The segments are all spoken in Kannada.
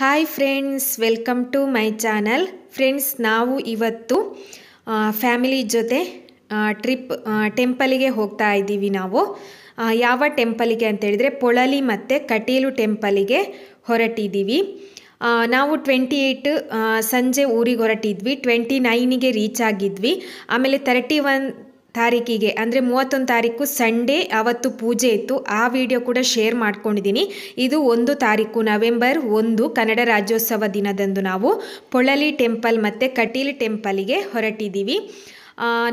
hi friends welcome to my channel friends ನಾವು ಇವತ್ತು ಫ್ಯಾಮಿಲಿ ಜೊತೆ ಟ್ರಿಪ್ ಟೆಂಪಲಿಗೆ ಹೋಗ್ತಾ ಇದ್ದೀವಿ ನಾವು ಯಾವ ಟೆಂಪಲಿಗೆ ಅಂತೇಳಿದರೆ ಪೊಳಲಿ ಮತ್ತು ಕಟೀಲು ಟೆಂಪಲಿಗೆ ಹೊರಟಿದ್ದೀವಿ ನಾವು ಟ್ವೆಂಟಿ ಏಯ್ಟ್ ಸಂಜೆ ಊರಿಗೆ ಹೊರಟಿದ್ವಿ ಟ್ವೆಂಟಿ ನೈನಿಗೆ ರೀಚ್ ಆಗಿದ್ವಿ ಆಮೇಲೆ ತರ್ಟಿ ಒನ್ ತಾರೀಕಿಗೆ ಅಂದರೆ ಮೂವತ್ತೊಂದು ತಾರೀಕು ಸಂಡೇ ಅವತ್ತು ಪೂಜೆ ಇತ್ತು ಆ ವಿಡಿಯೋ ಕೂಡ ಶೇರ್ ಮಾಡ್ಕೊಂಡಿದ್ದೀನಿ ಇದು ಒಂದು ತಾರೀಕು ನವೆಂಬರ್ ಒಂದು ಕನ್ನಡ ರಾಜ್ಯೋತ್ಸವ ದಿನದಂದು ನಾವು ಪೊಳಲಿ ಟೆಂಪಲ್ ಮತ್ತು ಕಟೀಲ್ ಟೆಂಪಲಿಗೆ ಹೊರಟಿದ್ದೀವಿ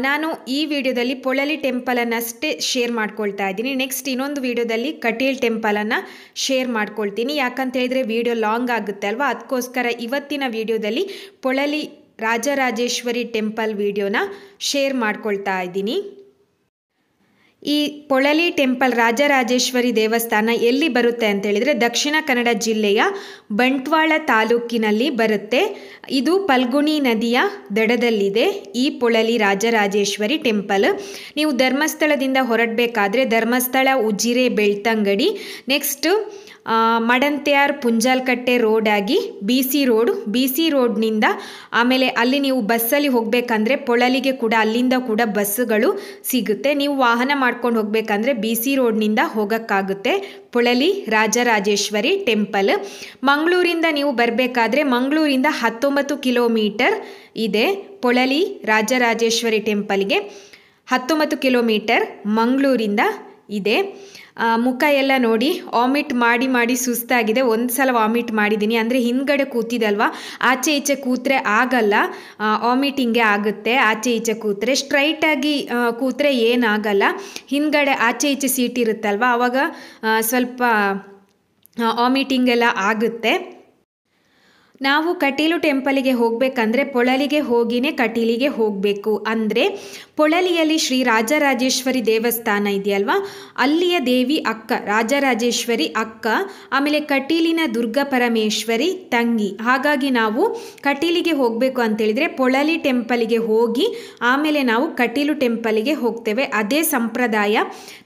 ನಾನು ಈ ವಿಡಿಯೋದಲ್ಲಿ ಪೊಳಲಿ ಟೆಂಪಲನ್ನಷ್ಟೇ ಶೇರ್ ಮಾಡ್ಕೊಳ್ತಾ ಇದ್ದೀನಿ ನೆಕ್ಸ್ಟ್ ಇನ್ನೊಂದು ವಿಡಿಯೋದಲ್ಲಿ ಕಟೀಲ್ ಟೆಂಪಲನ್ನು ಶೇರ್ ಮಾಡ್ಕೊಳ್ತೀನಿ ಯಾಕಂತ ಹೇಳಿದರೆ ವಿಡಿಯೋ ಲಾಂಗ್ ಆಗುತ್ತೆ ಅಲ್ವಾ ಅದಕ್ಕೋಸ್ಕರ ಇವತ್ತಿನ ವಿಡಿಯೋದಲ್ಲಿ ಪೊಳಲಿ ರಾಜರಾಜೇಶ್ವರಿ ಟೆಂಪಲ್ ವಿಡಿಯೋನ ಶೇರ್ ಮಾಡ್ಕೊಳ್ತಾ ಇದ್ದೀನಿ ಈ ಪೊಳಲಿ ಟೆಂಪಲ್ ರಾಜರಾಜೇಶ್ವರಿ ದೇವಸ್ಥಾನ ಎಲ್ಲಿ ಬರುತ್ತೆ ಅಂತ ಹೇಳಿದರೆ ದಕ್ಷಿಣ ಕನ್ನಡ ಜಿಲ್ಲೆಯ ಬಂಟ್ವಾಳ ತಾಲೂಕಿನಲ್ಲಿ ಬರುತ್ತೆ ಇದು ಪಲ್ಗುಣಿ ನದಿಯ ದಡದಲ್ಲಿದೆ ಈ ಪೊಳಲಿ ರಾಜರಾಜೇಶ್ವರಿ ಟೆಂಪಲ್ ನೀವು ಧರ್ಮಸ್ಥಳದಿಂದ ಹೊರಡಬೇಕಾದ್ರೆ ಧರ್ಮಸ್ಥಳ ಉಜಿರೆ ಬೆಳ್ತಂಗಡಿ ನೆಕ್ಸ್ಟ್ ಮಡಂತ್ಯಾರ್ ಪುಂಜಾಲ್ಕಟ್ಟೆ ರೋಡ್ ಆಗಿ B C road B C ರೋಡ್ನಿಂದ ಆಮೇಲೆ ಅಲ್ಲಿ ನೀವು ಬಸ್ಸಲ್ಲಿ ಹೋಗಬೇಕಂದ್ರೆ ಪೊಳಲಿಗೆ ಕೂಡ ಅಲ್ಲಿಂದ ಕೂಡ ಬಸ್ಸುಗಳು ಸಿಗುತ್ತೆ ನೀವು ವಾಹನ ಮಾಡ್ಕೊಂಡು ಹೋಗಬೇಕಂದ್ರೆ ಬಿ ಸಿ ರೋಡ್ನಿಂದ ಹೋಗೋಕ್ಕಾಗುತ್ತೆ ಪೊಳಲಿ ರಾಜರಾಜೇಶ್ವರಿ ಟೆಂಪಲ್ ಮಂಗಳೂರಿಂದ ನೀವು ಬರಬೇಕಾದ್ರೆ ಮಂಗಳೂರಿಂದ ಹತ್ತೊಂಬತ್ತು ಕಿಲೋಮೀಟರ್ ಇದೆ ಪೊಳಲಿ ರಾಜರಾಜೇಶ್ವರಿ ಟೆಂಪಲ್ಗೆ ಹತ್ತೊಂಬತ್ತು ಕಿಲೋಮೀಟರ್ ಮಂಗಳೂರಿಂದ ಇದೆ ಮುಖ ಎಲ್ಲ ನೋಡಿ ವಾಮಿಟ್ ಮಾಡಿ ಮಾಡಿ ಸುಸ್ತಾಗಿದೆ ಒಂದು ಸಲ ವಾಮಿಟ್ ಮಾಡಿದ್ದೀನಿ ಅಂದರೆ ಹಿಂದ್ಗಡೆ ಕೂತಿದಲ್ವಾ ಆಚೆ ಈಚೆ ಕೂತ್ರೆ ಆಗಲ್ಲ ವಾಮಿಟಿಂಗೆ ಆಗುತ್ತೆ ಆಚೆ ಈಚೆ ಕೂತ್ರೆ ಸ್ಟ್ರೈಟಾಗಿ ಕೂತ್ರೆ ಏನಾಗಲ್ಲ ಹಿಂದ್ಗಡೆ ಆಚೆ ಈಚೆ ಸೀಟ್ ಇರುತ್ತಲ್ವ ಆವಾಗ ಸ್ವಲ್ಪ ವಾಮಿಟಿಂಗ್ ಎಲ್ಲ ಆಗುತ್ತೆ ನಾವು ಕಟೀಲು ಟೆಂಪಲಿಗೆ ಹೋಗಬೇಕಂದ್ರೆ ಪೊಳಲಿಗೆ ಹೋಗಿನೇ ಕಟೀಲಿಗೆ ಹೋಗಬೇಕು ಅಂದರೆ ಪೊಳಲಿಯಲ್ಲಿ ಶ್ರೀ ರಾಜರಾಜೇಶ್ವರಿ ದೇವಸ್ಥಾನ ಇದೆಯಲ್ವಾ ಅಲ್ಲಿಯ ದೇವಿ ಅಕ್ಕ ರಾಜರಾಜೇಶ್ವರಿ ಅಕ್ಕ ಆಮೇಲೆ ಕಟೀಲಿನ ದುರ್ಗಾ ಪರಮೇಶ್ವರಿ ತಂಗಿ ಹಾಗಾಗಿ ನಾವು ಕಟೀಲಿಗೆ ಹೋಗಬೇಕು ಅಂತೇಳಿದರೆ ಪೊಳಲಿ ಟೆಂಪಲಿಗೆ ಹೋಗಿ ಆಮೇಲೆ ನಾವು ಕಟೀಲು ಟೆಂಪಲಿಗೆ ಹೋಗ್ತೇವೆ ಅದೇ ಸಂಪ್ರದಾಯ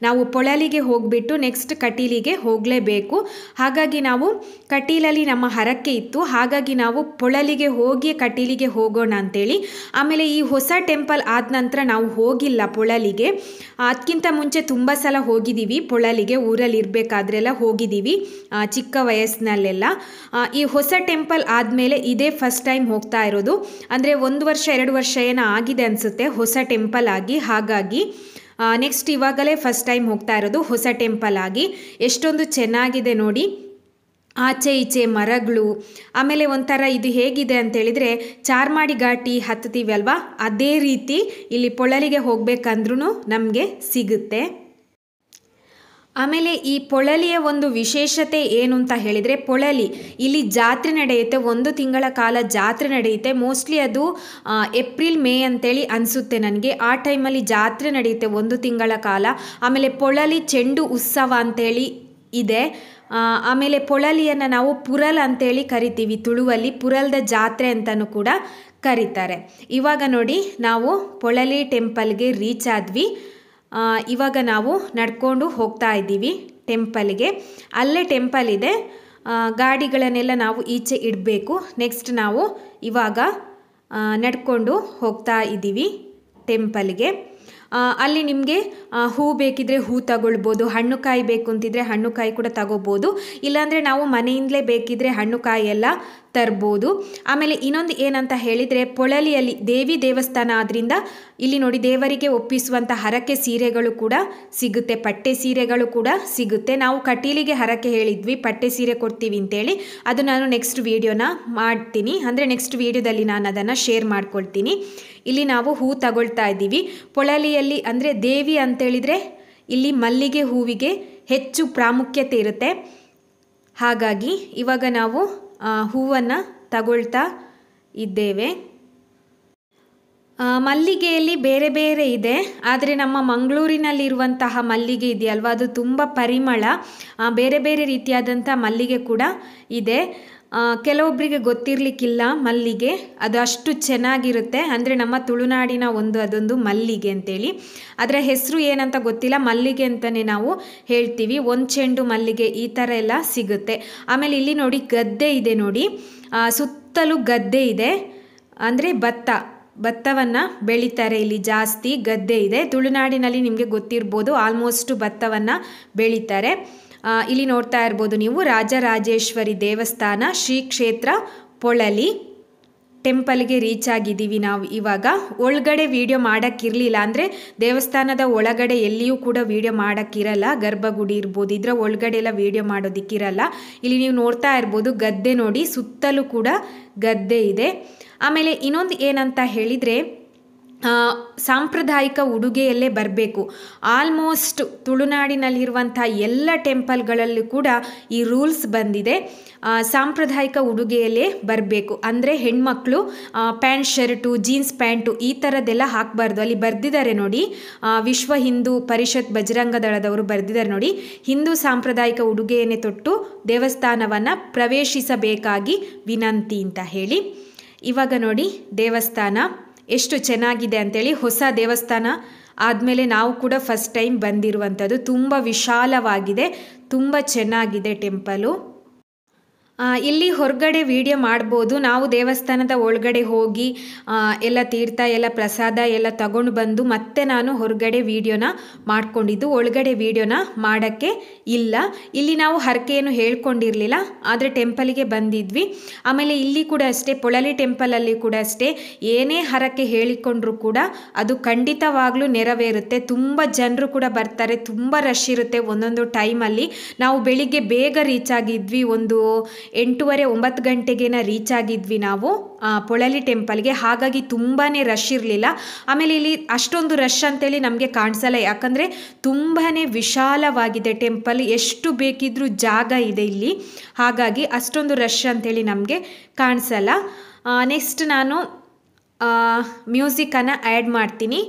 ನಾವು ಪೊಳಲಿಗೆ ಹೋಗಿಬಿಟ್ಟು ನೆಕ್ಸ್ಟ್ ಕಟೀಲಿಗೆ ಹೋಗಲೇಬೇಕು ಹಾಗಾಗಿ ನಾವು ಕಟೀಲಲ್ಲಿ ನಮ್ಮ ಹರಕೆ ಇತ್ತು ಹಾಗಾಗಿ ನಾವು ಪೊಳಲಿಗೆ ಹೋಗಿ ಕಟೀಲಿಗೆ ಹೋಗೋಣ ಅಂತೇಳಿ ಆಮೇಲೆ ಈ ಹೊಸ ಟೆಂಪಲ್ ಆದ ನಂತರ ನಾವು ಹೋಗಿಲ್ಲ ಪೊಳಲಿಗೆ ಅದಕ್ಕಿಂತ ಮುಂಚೆ ತುಂಬ ಸಲ ಹೋಗಿದ್ದೀವಿ ಪೊಳಲಿಗೆ ಊರಲ್ಲಿ ಇರಬೇಕಾದ್ರೆಲ್ಲ ಹೋಗಿದ್ದೀವಿ ಚಿಕ್ಕ ವಯಸ್ಸಿನಲ್ಲೆಲ್ಲ ಈ ಹೊಸ ಟೆಂಪಲ್ ಆದಮೇಲೆ ಇದೇ ಫಸ್ಟ್ ಟೈಮ್ ಹೋಗ್ತಾ ಇರೋದು ಅಂದರೆ ಒಂದು ವರ್ಷ ಎರಡು ವರ್ಷ ಏನೋ ಆಗಿದೆ ಅನಿಸುತ್ತೆ ಹೊಸ ಟೆಂಪಲ್ ಆಗಿ ಹಾಗಾಗಿ ನೆಕ್ಸ್ಟ್ ಇವಾಗಲೇ ಫಸ್ಟ್ ಟೈಮ್ ಹೋಗ್ತಾ ಇರೋದು ಹೊಸ ಟೆಂಪಲ್ ಆಗಿ ಎಷ್ಟೊಂದು ಚೆನ್ನಾಗಿದೆ ನೋಡಿ ಆಚೆ ಈಚೆ ಮರಗಳು ಆಮೇಲೆ ಒಂಥರ ಇದು ಹೇಗಿದೆ ಅಂತೇಳಿದರೆ ಚಾರ್ಮಾಡಿ ಘಾಟಿ ಹತ್ತೀವಲ್ವಾ ಅಲ್ವಾ ಅದೇ ರೀತಿ ಇಲ್ಲಿ ಪೊಳಲಿಗೆ ಹೋಗಬೇಕಂದ್ರೂ ನಮಗೆ ಸಿಗುತ್ತೆ ಆಮೇಲೆ ಈ ಪೊಳಲಿಯ ಒಂದು ವಿಶೇಷತೆ ಏನು ಅಂತ ಹೇಳಿದರೆ ಪೊಳಲಿ ಇಲ್ಲಿ ಜಾತ್ರೆ ನಡೆಯುತ್ತೆ ಒಂದು ತಿಂಗಳ ಕಾಲ ಜಾತ್ರೆ ನಡೆಯುತ್ತೆ ಮೋಸ್ಟ್ಲಿ ಅದು ಏಪ್ರಿಲ್ ಮೇ ಅಂತೇಳಿ ಅನಿಸುತ್ತೆ ನನಗೆ ಆ ಟೈಮಲ್ಲಿ ಜಾತ್ರೆ ನಡೆಯುತ್ತೆ ಒಂದು ತಿಂಗಳ ಕಾಲ ಆಮೇಲೆ ಪೊಳಲಿ ಚೆಂಡು ಉತ್ಸವ ಅಂತೇಳಿ ಇದೆ ಆಮೇಲೆ ಪೊಳಲಿಯನ್ನು ನಾವು ಪುರಲ್ ಅಂತೇಳಿ ಕರಿತೀವಿ ತುಳುವಲ್ಲಿ ಪುರಲ್ದ ಜಾತ್ರೆ ಅಂತಲೂ ಕೂಡ ಕರೀತಾರೆ ಇವಾಗ ನೋಡಿ ನಾವು ಪೊಳಲಿ ಟೆಂಪಲ್ಗೆ ರೀಚ್ ಆದ್ವಿ ಇವಾಗ ನಾವು ನಡ್ಕೊಂಡು ಹೋಗ್ತಾ ಇದ್ದೀವಿ ಟೆಂಪಲ್ಗೆ ಅಲ್ಲೇ ಟೆಂಪಲ್ ಇದೆ ಗಾಡಿಗಳನ್ನೆಲ್ಲ ನಾವು ಈಚೆ ಇಡಬೇಕು ನೆಕ್ಸ್ಟ್ ನಾವು ಇವಾಗ ನಡ್ಕೊಂಡು ಹೋಗ್ತಾ ಇದ್ದೀವಿ ಟೆಂಪಲ್ಗೆ ಅಲ್ಲಿ ನಿಮಗೆ ಹೂ ಬೇಕಿದ್ರೆ ಹೂ ತಗೊಳ್ಬೋದು ಹಣ್ಣು ಕಾಯಿ ಬೇಕು ಅಂತಿದ್ರೆ ಹಣ್ಣು ಕಾಯಿ ಕೂಡ ತಗೋಬೋದು ಇಲ್ಲಾಂದರೆ ನಾವು ಮನೆಯಿಂದಲೇ ಬೇಕಿದ್ದರೆ ಹಣ್ಣು ಕಾಯಿ ಎಲ್ಲ ತರ್ಬೋದು ಆಮೇಲೆ ಇನ್ನೊಂದು ಏನಂತ ಹೇಳಿದರೆ ಪೊಳಲಿಯಲ್ಲಿ ದೇವಿ ದೇವಸ್ಥಾನ ಆದ್ದರಿಂದ ಇಲ್ಲಿ ನೋಡಿ ದೇವರಿಗೆ ಒಪ್ಪಿಸುವಂಥ ಹರಕೆ ಸೀರೆಗಳು ಕೂಡ ಸಿಗುತ್ತೆ ಪಟ್ಟೆ ಸೀರೆಗಳು ಕೂಡ ಸಿಗುತ್ತೆ ನಾವು ಕಟೀಲಿಗೆ ಹರಕೆ ಹೇಳಿದ್ವಿ ಪಟ್ಟೆ ಸೀರೆ ಕೊಡ್ತೀವಿ ಅಂತೇಳಿ ಅದು ನಾನು ನೆಕ್ಸ್ಟ್ ವೀಡಿಯೋನ ಮಾಡ್ತೀನಿ ಅಂದರೆ ನೆಕ್ಸ್ಟ್ ವೀಡಿಯೋದಲ್ಲಿ ನಾನು ಅದನ್ನು ಶೇರ್ ಮಾಡ್ಕೊಳ್ತೀನಿ ಇಲ್ಲಿ ನಾವು ಹೂ ತಗೊಳ್ತಾ ಇದ್ದೀವಿ ಪೊಳಲಿಯಲ್ಲಿ ಅಂದರೆ ದೇವಿ ಅಂತೇಳಿದರೆ ಇಲ್ಲಿ ಮಲ್ಲಿಗೆ ಹೂವಿಗೆ ಹೆಚ್ಚು ಪ್ರಾಮುಖ್ಯತೆ ಇರುತ್ತೆ ಹಾಗಾಗಿ ಇವಾಗ ನಾವು ಹೂವನ್ನು ತಗೊಳ್ತಾ ಇದ್ದೇವೆ ಮಲ್ಲಿಗೆಯಲ್ಲಿ ಬೇರೆ ಬೇರೆ ಇದೆ ಆದರೆ ನಮ್ಮ ಮಂಗಳೂರಿನಲ್ಲಿರುವಂತಹ ಮಲ್ಲಿಗೆ ಇದೆಯಲ್ವ ಅದು ತುಂಬ ಪರಿಮಳ ಬೇರೆ ಬೇರೆ ರೀತಿಯಾದಂಥ ಮಲ್ಲಿಗೆ ಕೂಡ ಇದೆ ಕೆಲವೊಬ್ಬರಿಗೆ ಗೊತ್ತಿರಲಿಕ್ಕಿಲ್ಲ ಮಲ್ಲಿಗೆ ಅದು ಅಷ್ಟು ಚೆನ್ನಾಗಿರುತ್ತೆ ಅಂದರೆ ನಮ್ಮ ತುಳುನಾಡಿನ ಒಂದು ಅದೊಂದು ಮಲ್ಲಿಗೆ ಅಂತೇಳಿ ಅದರ ಹೆಸರು ಏನಂತ ಗೊತ್ತಿಲ್ಲ ಮಲ್ಲಿಗೆ ಅಂತಲೇ ನಾವು ಹೇಳ್ತೀವಿ ಒಂದು ಚೆಂಡು ಮಲ್ಲಿಗೆ ಈ ಥರ ಎಲ್ಲ ಸಿಗುತ್ತೆ ಆಮೇಲೆ ಇಲ್ಲಿ ನೋಡಿ ಗದ್ದೆ ಇದೆ ನೋಡಿ ಸುತ್ತಲೂ ಗದ್ದೆ ಇದೆ ಅಂದರೆ ಭತ್ತ ಭತ್ತವನ್ನು ಬೆಳೀತಾರೆ ಇಲ್ಲಿ ಜಾಸ್ತಿ ಗದ್ದೆ ಇದೆ ತುಳುನಾಡಿನಲ್ಲಿ ನಿಮಗೆ ಗೊತ್ತಿರ್ಬೋದು ಆಲ್ಮೋಸ್ಟು ಭತ್ತವನ್ನು ಬೆಳೀತಾರೆ ಇಲ್ಲಿ ನೋಡ್ತಾ ಇರ್ಬೋದು ನೀವು ರಾಜರಾಜೇಶ್ವರಿ ದೇವಸ್ಥಾನ ಶ್ರೀ ಕ್ಷೇತ್ರ ಪೊಳಲಿ ಟೆಂಪಲ್ಗೆ ರೀಚ್ ಆಗಿದ್ದೀವಿ ನಾವು ಇವಾಗ ಒಳಗಡೆ ವೀಡಿಯೋ ಮಾಡೋಕ್ಕಿರಲಿಲ್ಲ ಅಂದರೆ ದೇವಸ್ಥಾನದ ಒಳಗಡೆ ಎಲ್ಲಿಯೂ ಕೂಡ ವೀಡಿಯೋ ಮಾಡೋಕ್ಕಿರಲ್ಲ ಗರ್ಭಗುಡಿ ಇರ್ಬೋದು ಇದರ ಒಳಗಡೆ ಎಲ್ಲ ವೀಡಿಯೋ ಮಾಡೋದಕ್ಕಿರಲ್ಲ ಇಲ್ಲಿ ನೀವು ನೋಡ್ತಾ ಇರ್ಬೋದು ಗದ್ದೆ ನೋಡಿ ಸುತ್ತಲೂ ಕೂಡ ಗದ್ದೆ ಇದೆ ಆಮೇಲೆ ಇನ್ನೊಂದು ಏನಂತ ಹೇಳಿದರೆ ಸಾಂಪ್ರದಾಯಿಕ ಉಡುಗೆಯಲ್ಲೇ ಬರಬೇಕು ಆಲ್ಮೋಸ್ಟ್ ತುಳುನಾಡಿನಲ್ಲಿರುವಂಥ ಎಲ್ಲ ಟೆಂಪಲ್ಗಳಲ್ಲೂ ಕೂಡ ಈ ರೂಲ್ಸ್ ಬಂದಿದೆ ಸಾಂಪ್ರದಾಯಿಕ ಉಡುಗೆಯಲ್ಲೇ ಬರಬೇಕು ಅಂದರೆ ಹೆಣ್ಮಕ್ಳು ಪ್ಯಾಂಟ್ ಶರ್ಟು ಜೀನ್ಸ್ ಪ್ಯಾಂಟು ಈ ಥರದ್ದೆಲ್ಲ ಹಾಕಬಾರ್ದು ಅಲ್ಲಿ ಬರೆದಿದ್ದಾರೆ ನೋಡಿ ವಿಶ್ವ ಹಿಂದೂ ಪರಿಷತ್ ಬಜರಂಗ ದಳದವರು ಬರೆದಿದ್ದಾರೆ ನೋಡಿ ಹಿಂದೂ ಸಾಂಪ್ರದಾಯಿಕ ಉಡುಗೆಯನ್ನೇ ತೊಟ್ಟು ದೇವಸ್ಥಾನವನ್ನು ಪ್ರವೇಶಿಸಬೇಕಾಗಿ ವಿನಂತಿ ಅಂತ ಹೇಳಿ ಇವಾಗ ನೋಡಿ ದೇವಸ್ಥಾನ ಎಷ್ಟು ಚೆನ್ನಾಗಿದೆ ಅಂತೇಳಿ ಹೊಸ ದೇವಸ್ಥಾನ ಆದಮೇಲೆ ನಾವು ಕೂಡ ಫಸ್ಟ್ ಟೈಮ್ ಬಂದಿರುವಂಥದ್ದು ತುಂಬ ವಿಶಾಲವಾಗಿದೆ ತುಂಬ ಚೆನ್ನಾಗಿದೆ ಟೆಂಪಲು ಇಲ್ಲಿ ಹೊರಗಡೆ ವಿಡಿಯೋ ಮಾಡ್ಬೋದು ನಾವು ದೇವಸ್ಥಾನದ ಒಳಗಡೆ ಹೋಗಿ ಎಲ್ಲ ತೀರ್ಥ ಎಲ್ಲ ಪ್ರಸಾದ ಎಲ್ಲ ತಗೊಂಡು ಬಂದು ಮತ್ತೆ ನಾನು ಹೊರಗಡೆ ವಿಡಿಯೋನ ಮಾಡ್ಕೊಂಡಿದ್ದು ಒಳಗಡೆ ವೀಡಿಯೋನ ಮಾಡೋಕ್ಕೆ ಇಲ್ಲ ಇಲ್ಲಿ ನಾವು ಹರಕೆಯನ್ನು ಹೇಳ್ಕೊಂಡಿರಲಿಲ್ಲ ಆದರೆ ಟೆಂಪಲಿಗೆ ಬಂದಿದ್ವಿ ಆಮೇಲೆ ಇಲ್ಲಿ ಕೂಡ ಅಷ್ಟೇ ಪೊಳಲಿ ಟೆಂಪಲಲ್ಲಿ ಕೂಡ ಅಷ್ಟೇ ಏನೇ ಹರಕೆ ಹೇಳಿಕೊಂಡ್ರೂ ಕೂಡ ಅದು ಖಂಡಿತವಾಗಲೂ ನೆರವೇರುತ್ತೆ ತುಂಬ ಜನರು ಕೂಡ ಬರ್ತಾರೆ ತುಂಬ ರಶ್ ಇರುತ್ತೆ ಒಂದೊಂದು ಟೈಮಲ್ಲಿ ನಾವು ಬೆಳಿಗ್ಗೆ ಬೇಗ ರೀಚ್ ಆಗಿದ್ವಿ ಒಂದು ಎಂಟೂವರೆ ಒಂಬತ್ತು ಗಂಟೆಗೇನ ರೀಚ್ ಆಗಿದ್ವಿ ನಾವು ಪೊಳಲಿ ಟೆಂಪಲ್ಗೆ ಹಾಗಾಗಿ ತುಂಬಾ ರಶ್ ಇರಲಿಲ್ಲ ಆಮೇಲೆ ಇಲ್ಲಿ ಅಷ್ಟೊಂದು ರಶ್ ಅಂತೇಳಿ ನಮಗೆ ಕಾಣಿಸಲ್ಲ ಯಾಕಂದರೆ ತುಂಬಾ ವಿಶಾಲವಾಗಿದೆ ಟೆಂಪಲ್ ಎಷ್ಟು ಬೇಕಿದ್ರೂ ಜಾಗ ಇದೆ ಇಲ್ಲಿ ಹಾಗಾಗಿ ಅಷ್ಟೊಂದು ರಶ್ ಅಂತೇಳಿ ನಮಗೆ ಕಾಣಿಸಲ್ಲ ನೆಕ್ಸ್ಟ್ ನಾನು ಮ್ಯೂಸಿಕನ್ನು ಆ್ಯಡ್ ಮಾಡ್ತೀನಿ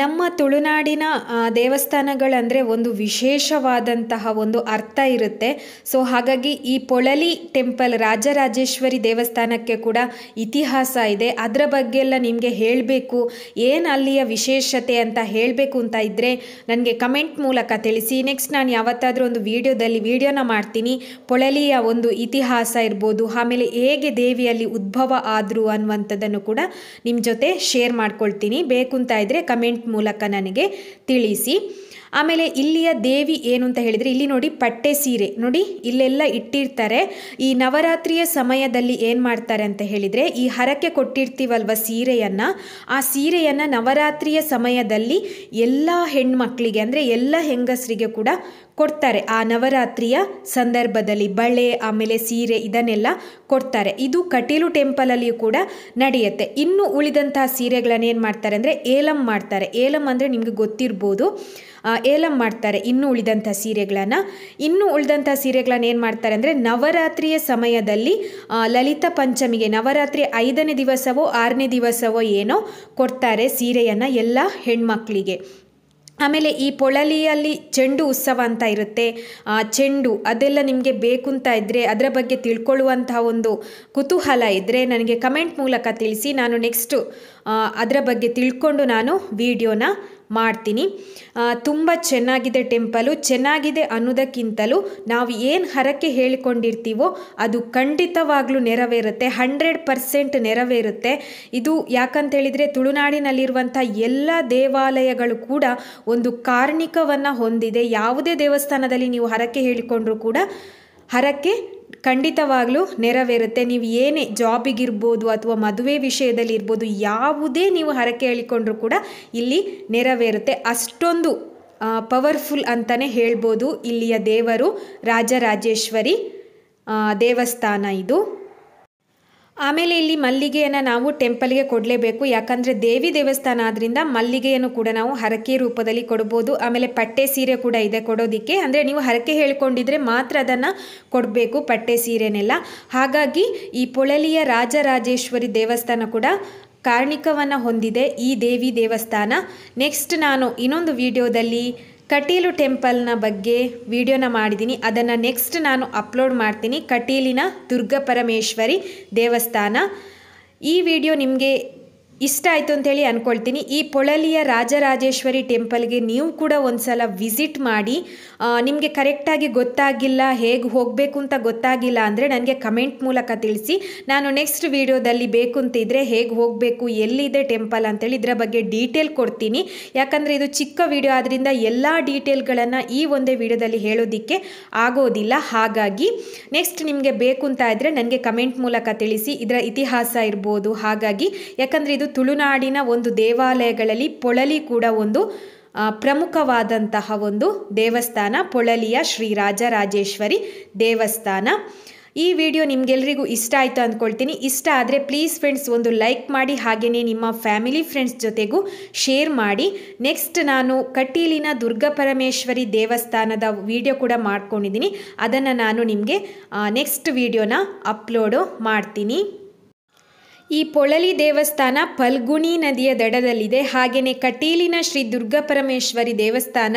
ನಮ್ಮ ತುಳುನಾಡಿನ ದೇವಸ್ಥಾನಗಳಂದರೆ ಒಂದು ವಿಶೇಷವಾದಂತಹ ಒಂದು ಅರ್ಥ ಇರುತ್ತೆ ಸೊ ಹಾಗಾಗಿ ಈ ಪೊಳಲಿ ಟೆಂಪಲ್ ರಾಜರಾಜೇಶ್ವರಿ ದೇವಸ್ಥಾನಕ್ಕೆ ಕೂಡ ಇತಿಹಾಸ ಇದೆ ಅದರ ಬಗ್ಗೆ ಎಲ್ಲ ನಿಮಗೆ ಹೇಳಬೇಕು ಏನು ಅಲ್ಲಿಯ ವಿಶೇಷತೆ ಅಂತ ಹೇಳಬೇಕು ಅಂತ ಇದ್ದರೆ ನನಗೆ ಕಮೆಂಟ್ ಮೂಲಕ ತಿಳಿಸಿ ನೆಕ್ಸ್ಟ್ ನಾನು ಯಾವತ್ತಾದರೂ ಒಂದು ವಿಡಿಯೋದಲ್ಲಿ ವೀಡಿಯೋನ ಮಾಡ್ತೀನಿ ಪೊಳಲಿಯ ಒಂದು ಇತಿಹಾಸ ಇರ್ಬೋದು ಆಮೇಲೆ ಹೇಗೆ ದೇವಿಯಲ್ಲಿ ಉದ್ಭವ ಆದರು ಅನ್ನುವಂಥದ್ದನ್ನು ಕೂಡ ನಿಮ್ಮ ಜೊತೆ ಶೇರ್ ಮಾಡ್ಕೊಳ್ತೀನಿ ಬೇಕು ಅಂತ ಇದ್ದರೆ ಕಮೆಂಟ್ ಮೂಲಕ ನನಗೆ ತಿಳಿಸಿ ಆಮೇಲೆ ಇಲ್ಲಿಯ ದೇವಿ ಏನು ಅಂತ ಹೇಳಿದರೆ ಇಲ್ಲಿ ನೋಡಿ ಪಟ್ಟೆ ಸೀರೆ ನೋಡಿ ಇಲ್ಲೆಲ್ಲ ಇಟ್ಟಿರ್ತಾರೆ ಈ ನವರಾತ್ರಿಯ ಸಮಯದಲ್ಲಿ ಏನು ಮಾಡ್ತಾರೆ ಅಂತ ಹೇಳಿದರೆ ಈ ಹರಕೆ ಕೊಟ್ಟಿರ್ತೀವಲ್ವ ಸೀರೆಯನ್ನು ಆ ಸೀರೆಯನ್ನು ನವರಾತ್ರಿಯ ಸಮಯದಲ್ಲಿ ಎಲ್ಲ ಹೆಣ್ಮಕ್ಳಿಗೆ ಅಂದರೆ ಎಲ್ಲ ಹೆಂಗಸರಿಗೆ ಕೂಡ ಕೊಡ್ತಾರೆ ಆ ನವರಾತ್ರಿಯ ಸಂದರ್ಭದಲ್ಲಿ ಬಳೆ ಆಮೇಲೆ ಸೀರೆ ಇದನ್ನೆಲ್ಲ ಕೊಡ್ತಾರೆ ಇದು ಕಟೀಲು ಟೆಂಪಲಲ್ಲಿಯೂ ಕೂಡ ನಡೆಯುತ್ತೆ ಇನ್ನು ಉಳಿದಂತಹ ಸೀರೆಗಳನ್ನ ಏನು ಮಾಡ್ತಾರೆ ಅಂದರೆ ಏಲಂ ಮಾಡ್ತಾರೆ ಏಲಂ ಅಂದರೆ ನಿಮಗೆ ಗೊತ್ತಿರ್ಬೋದು ಏಲಂ ಮಾಡ್ತಾರೆ ಇನ್ನು ಉಳಿದಂಥ ಸೀರೆಗಳನ್ನು ಇನ್ನೂ ಉಳಿದಂಥ ಸೀರೆಗಳನ್ನು ಏನು ಮಾಡ್ತಾರೆ ಅಂದರೆ ನವರಾತ್ರಿಯ ಸಮಯದಲ್ಲಿ ಲಲಿತ ಪಂಚಮಿಗೆ ನವರಾತ್ರಿ ಐದನೇ ದಿವಸವೋ ಆರನೇ ದಿವಸವೋ ಏನೋ ಕೊಡ್ತಾರೆ ಸೀರೆಯನ್ನು ಎಲ್ಲ ಹೆಣ್ಮಕ್ಳಿಗೆ ಆಮೇಲೆ ಈ ಪೊಳಲಿಯಲ್ಲಿ ಚೆಂಡು ಉತ್ಸವ ಅಂತ ಇರುತ್ತೆ ಚೆಂಡು ಅದೆಲ್ಲ ನಿಮಗೆ ಬೇಕು ಅಂತ ಇದ್ದರೆ ಅದರ ಬಗ್ಗೆ ತಿಳ್ಕೊಳ್ಳುವಂತಹ ಒಂದು ಕುತೂಹಲ ಇದ್ದರೆ ನನಗೆ ಕಮೆಂಟ್ ಮೂಲಕ ತಿಳಿಸಿ ನಾನು ನೆಕ್ಸ್ಟು ಅದರ ಬಗ್ಗೆ ತಿಳ್ಕೊಂಡು ನಾನು ವೀಡಿಯೋನ ಮಾಡ್ತೀನಿ ತುಂಬ ಚೆನ್ನಾಗಿದೆ ಟೆಂಪಲು ಚೆನ್ನಾಗಿದೆ ಅನ್ನೋದಕ್ಕಿಂತಲೂ ನಾವು ಏನು ಹರಕೆ ಹೇಳಿಕೊಂಡಿರ್ತೀವೋ ಅದು ಖಂಡಿತವಾಗ್ಲೂ ನೆರವೇರುತ್ತೆ ಹಂಡ್ರೆಡ್ ಪರ್ಸೆಂಟ್ ನೆರವೇರುತ್ತೆ ಇದು ಯಾಕಂತೇಳಿದರೆ ತುಳುನಾಡಿನಲ್ಲಿರುವಂಥ ಎಲ್ಲ ದೇವಾಲಯಗಳು ಕೂಡ ಒಂದು ಕಾರ್ಣಿಕವನ್ನು ಹೊಂದಿದೆ ಯಾವುದೇ ದೇವಸ್ಥಾನದಲ್ಲಿ ನೀವು ಹರಕೆ ಹೇಳಿಕೊಂಡ್ರೂ ಕೂಡ ಹರಕೆ ಖಂಡಿತವಾಗಲೂ ನೆರವೇರುತ್ತೆ ನೀವು ಏನೇ ಜಾಬಿಗಿರ್ಬೋದು ಅಥವಾ ಮದುವೆ ವಿಷಯದಲ್ಲಿ ಇರ್ಬೋದು ಯಾವುದೇ ನೀವು ಹರಕೆ ಹೇಳಿಕೊಂಡ್ರೂ ಕೂಡ ಇಲ್ಲಿ ನೆರವೇರುತ್ತೆ ಅಷ್ಟೊಂದು ಪವರ್ಫುಲ್ ಅಂತಲೇ ಹೇಳ್ಬೋದು ಇಲ್ಲಿಯ ದೇವರು ರಾಜರಾಜೇಶ್ವರಿ ದೇವಸ್ಥಾನ ಇದು ಆಮೇಲೆ ಇಲ್ಲಿ ಮಲ್ಲಿಗೆಯನ್ನು ನಾವು ಟೆಂಪಲ್ಗೆ ಕೊಡಲೇಬೇಕು ಯಾಕಂದರೆ ದೇವಿ ದೇವಸ್ಥಾನ ಆದ್ದರಿಂದ ಮಲ್ಲಿಗೆಯನ್ನು ಕೂಡ ನಾವು ಹರಕೆ ರೂಪದಲ್ಲಿ ಕೊಡ್ಬೋದು ಆಮೇಲೆ ಪಟ್ಟೆ ಸೀರೆ ಕೂಡ ಇದೆ ಕೊಡೋದಕ್ಕೆ ಅಂದರೆ ನೀವು ಹರಕೆ ಹೇಳ್ಕೊಂಡಿದ್ರೆ ಮಾತ್ರ ಅದನ್ನು ಕೊಡಬೇಕು ಪಟ್ಟೆ ಸೀರೆನೆಲ್ಲ ಹಾಗಾಗಿ ಈ ಪೊಳಲಿಯ ರಾಜರಾಜೇಶ್ವರಿ ದೇವಸ್ಥಾನ ಕೂಡ ಕಾರ್ಣಿಕವನ್ನು ಹೊಂದಿದೆ ಈ ದೇವಿ ದೇವಸ್ಥಾನ ನೆಕ್ಸ್ಟ್ ನಾನು ಇನ್ನೊಂದು ವಿಡಿಯೋದಲ್ಲಿ ಕಟೀಲು ಟೆಂಪಲ್ನ ಬಗ್ಗೆ ವಿಡಿಯೋನ ಮಾಡಿದ್ದೀನಿ ಅದನ್ನು ನೆಕ್ಸ್ಟ್ ನಾನು ಅಪ್ಲೋಡ್ ಮಾಡ್ತೀನಿ ಕಟೀಲಿನ ಪರಮೇಶ್ವರಿ ದೇವಸ್ಥಾನ ಈ ವಿಡಿಯೋ ನಿಮಗೆ ಇಷ್ಟ ಆಯಿತು ಅಂತೇಳಿ ಅಂದ್ಕೊಳ್ತೀನಿ ಈ ಪೊಳಲಿಯ ರಾಜರಾಜೇಶ್ವರಿ ಟೆಂಪಲ್ಗೆ ನೀವು ಕೂಡ ಒಂದು ಸಲ ವಿಸಿಟ್ ಮಾಡಿ ನಿಮಗೆ ಕರೆಕ್ಟಾಗಿ ಗೊತ್ತಾಗಿಲ್ಲ ಹೇಗೆ ಹೋಗಬೇಕು ಅಂತ ಗೊತ್ತಾಗಿಲ್ಲ ಅಂದರೆ ನನಗೆ ಕಮೆಂಟ್ ಮೂಲಕ ತಿಳಿಸಿ ನಾನು ನೆಕ್ಸ್ಟ್ ವೀಡಿಯೋದಲ್ಲಿ ಬೇಕು ಅಂತ ಅಂತಿದ್ರೆ ಹೇಗೆ ಹೋಗಬೇಕು ಎಲ್ಲಿದೆ ಟೆಂಪಲ್ ಅಂತೇಳಿ ಇದರ ಬಗ್ಗೆ ಡೀಟೇಲ್ ಕೊಡ್ತೀನಿ ಯಾಕಂದರೆ ಇದು ಚಿಕ್ಕ ವೀಡಿಯೋ ಆದ್ದರಿಂದ ಎಲ್ಲ ಡೀಟೇಲ್ಗಳನ್ನು ಈ ಒಂದೇ ವಿಡಿಯೋದಲ್ಲಿ ಹೇಳೋದಿಕ್ಕೆ ಆಗೋದಿಲ್ಲ ಹಾಗಾಗಿ ನೆಕ್ಸ್ಟ್ ನಿಮಗೆ ಬೇಕು ಅಂತ ಇದ್ದರೆ ನನಗೆ ಕಮೆಂಟ್ ಮೂಲಕ ತಿಳಿಸಿ ಇದರ ಇತಿಹಾಸ ಇರ್ಬೋದು ಹಾಗಾಗಿ ಯಾಕಂದರೆ ಇದು ಇದು ತುಳುನಾಡಿನ ಒಂದು ದೇವಾಲಯಗಳಲ್ಲಿ ಪೊಳಲಿ ಕೂಡ ಒಂದು ಪ್ರಮುಖವಾದಂತಹ ಒಂದು ದೇವಸ್ಥಾನ ಪೊಳಲಿಯ ಶ್ರೀ ರಾಜರಾಜೇಶ್ವರಿ ದೇವಸ್ಥಾನ ಈ ವಿಡಿಯೋ ನಿಮಗೆಲ್ಲರಿಗೂ ಇಷ್ಟ ಆಯಿತು ಅಂದ್ಕೊಳ್ತೀನಿ ಇಷ್ಟ ಆದರೆ ಪ್ಲೀಸ್ ಫ್ರೆಂಡ್ಸ್ ಒಂದು ಲೈಕ್ ಮಾಡಿ ಹಾಗೆಯೇ ನಿಮ್ಮ ಫ್ಯಾಮಿಲಿ ಫ್ರೆಂಡ್ಸ್ ಜೊತೆಗೂ ಶೇರ್ ಮಾಡಿ ನೆಕ್ಸ್ಟ್ ನಾನು ಕಟೀಲಿನ ದುರ್ಗಾಪರಮೇಶ್ವರಿ ದೇವಸ್ಥಾನದ ವಿಡಿಯೋ ಕೂಡ ಮಾಡ್ಕೊಂಡಿದ್ದೀನಿ ಅದನ್ನು ನಾನು ನಿಮಗೆ ನೆಕ್ಸ್ಟ್ ವಿಡಿಯೋನ ಅಪ್ಲೋಡು ಮಾಡ್ತೀನಿ ಈ ಪೊಳಲಿ ದೇವಸ್ಥಾನ ಫಲ್ಗುಣಿ ನದಿಯ ದಡದಲ್ಲಿದೆ ಹಾಗೆಯೇ ಕಟೀಲಿನ ಶ್ರೀ ದುರ್ಗಾಪರಮೇಶ್ವರಿ ದೇವಸ್ಥಾನ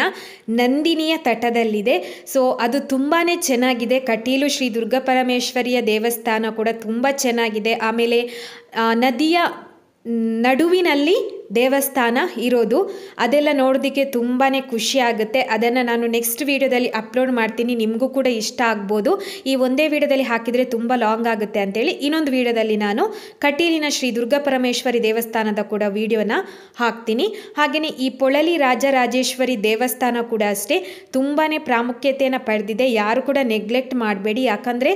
ನಂದಿನಿಯ ತಟದಲ್ಲಿದೆ ಸೊ ಅದು ತುಂಬಾ ಚೆನ್ನಾಗಿದೆ ಕಟೀಲು ಶ್ರೀ ದುರ್ಗಾಪರಮೇಶ್ವರಿಯ ದೇವಸ್ಥಾನ ಕೂಡ ತುಂಬ ಚೆನ್ನಾಗಿದೆ ಆಮೇಲೆ ನದಿಯ ನಡುವಿನಲ್ಲಿ ದೇವಸ್ಥಾನ ಇರೋದು ಅದೆಲ್ಲ ನೋಡೋದಕ್ಕೆ ತುಂಬಾ ಖುಷಿ ಆಗುತ್ತೆ ಅದನ್ನು ನಾನು ನೆಕ್ಸ್ಟ್ ವೀಡಿಯೋದಲ್ಲಿ ಅಪ್ಲೋಡ್ ಮಾಡ್ತೀನಿ ನಿಮಗೂ ಕೂಡ ಇಷ್ಟ ಆಗ್ಬೋದು ಈ ಒಂದೇ ವೀಡಿಯೋದಲ್ಲಿ ಹಾಕಿದರೆ ತುಂಬ ಲಾಂಗ್ ಆಗುತ್ತೆ ಅಂತೇಳಿ ಇನ್ನೊಂದು ವೀಡಿಯೋದಲ್ಲಿ ನಾನು ಕಟೀಲಿನ ಶ್ರೀ ದುರ್ಗಾಪರಮೇಶ್ವರಿ ದೇವಸ್ಥಾನದ ಕೂಡ ವೀಡಿಯೋನ ಹಾಕ್ತೀನಿ ಹಾಗೆಯೇ ಈ ಪೊಳಲಿ ರಾಜರಾಜೇಶ್ವರಿ ದೇವಸ್ಥಾನ ಕೂಡ ಅಷ್ಟೇ ತುಂಬಾ ಪ್ರಾಮುಖ್ಯತೆಯನ್ನು ಪಡೆದಿದೆ ಯಾರು ಕೂಡ ನೆಗ್ಲೆಕ್ಟ್ ಮಾಡಬೇಡಿ ಯಾಕಂದರೆ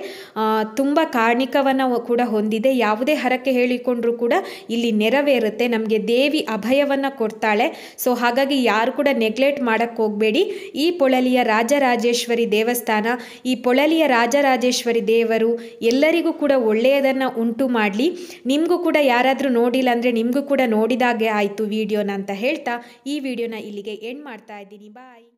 ತುಂಬ ಕಾರ್ಣಿಕವನ್ನು ಕೂಡ ಹೊಂದಿದೆ ಯಾವುದೇ ಹರಕೆ ಹೇಳಿಕೊಂಡ್ರೂ ಕೂಡ ಇಲ್ಲಿ ನೆರವೇರುತ್ತೆ ನಮಗೆ ದೇವಿ ಅಭಯವನ್ನು ಕೊಡ್ತಾಳೆ ಸೊ ಹಾಗಾಗಿ ಯಾರು ಕೂಡ ನೆಗ್ಲೆಕ್ಟ್ ಮಾಡೋಕ್ಕೆ ಹೋಗಬೇಡಿ ಈ ಪೊಳಲಿಯ ರಾಜರಾಜೇಶ್ವರಿ ದೇವಸ್ಥಾನ ಈ ಪೊಳಲಿಯ ರಾಜರಾಜೇಶ್ವರಿ ದೇವರು ಎಲ್ಲರಿಗೂ ಕೂಡ ಒಳ್ಳೆಯದನ್ನು ಉಂಟು ಮಾಡಲಿ ನಿಮಗೂ ಕೂಡ ಯಾರಾದರೂ ನೋಡಿಲ್ಲ ಅಂದರೆ ನಿಮಗೂ ಕೂಡ ನೋಡಿದಾಗೆ ಆಯಿತು ವಿಡಿಯೋನ ಅಂತ ಹೇಳ್ತಾ ಈ ವಿಡಿಯೋನ ಇಲ್ಲಿಗೆ ಎಂಡ್ ಮಾಡ್ತಾ ಇದ್ದೀನಿ ಬಾಯ್